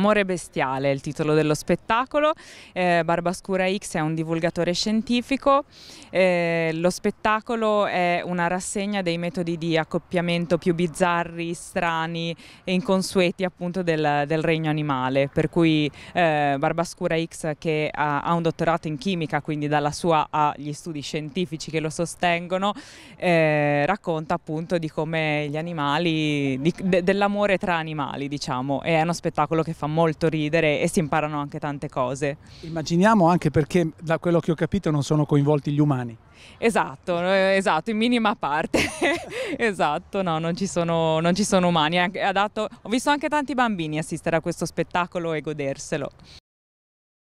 Amore bestiale è il titolo dello spettacolo, eh, Barbascura X è un divulgatore scientifico, eh, lo spettacolo è una rassegna dei metodi di accoppiamento più bizzarri, strani e inconsueti appunto del, del regno animale, per cui eh, Barbascura X che ha, ha, un dottorato in chimica, quindi dalla sua agli studi scientifici che lo sostengono, eh, racconta appunto di come gli animali, dell'amore tra animali diciamo, e è uno spettacolo che fa molto ridere e si imparano anche tante cose. Immaginiamo anche perché da quello che ho capito non sono coinvolti gli umani. Esatto, eh, esatto, in minima parte. esatto, no, non ci sono, non ci sono umani. Adatto, ho visto anche tanti bambini assistere a questo spettacolo e goderselo.